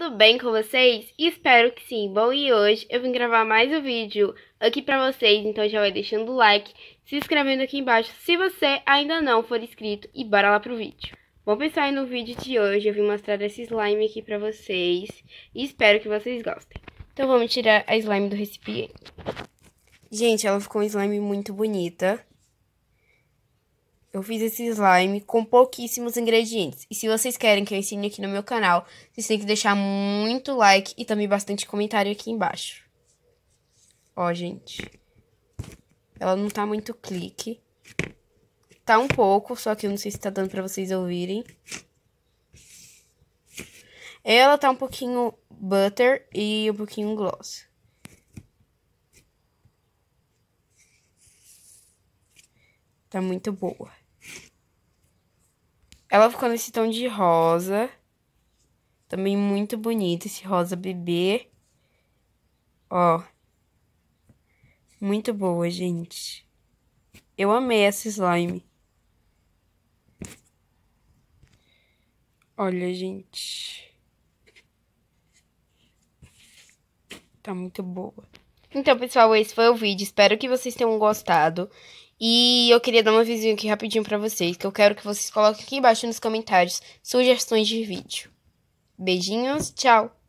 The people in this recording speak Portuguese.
tudo bem com vocês? Espero que sim. Bom, e hoje eu vim gravar mais um vídeo aqui pra vocês, então já vai deixando o like, se inscrevendo aqui embaixo se você ainda não for inscrito e bora lá pro vídeo. Bom, pessoal, no vídeo de hoje eu vim mostrar esse slime aqui pra vocês e espero que vocês gostem. Então vamos tirar a slime do recipiente. Gente, ela ficou um slime muito bonita. Eu fiz esse slime com pouquíssimos ingredientes. E se vocês querem que eu ensine aqui no meu canal, vocês têm que deixar muito like e também bastante comentário aqui embaixo. Ó, gente. Ela não tá muito clique. Tá um pouco, só que eu não sei se tá dando pra vocês ouvirem. Ela tá um pouquinho butter e um pouquinho gloss. Tá muito boa. Ela ficou nesse tom de rosa. Também muito bonito esse rosa bebê. Ó. Muito boa, gente. Eu amei essa slime. Olha, gente. Tá muito boa. Então, pessoal, esse foi o vídeo. Espero que vocês tenham gostado. E eu queria dar uma vizinha aqui rapidinho para vocês, que eu quero que vocês coloquem aqui embaixo nos comentários sugestões de vídeo. Beijinhos, tchau!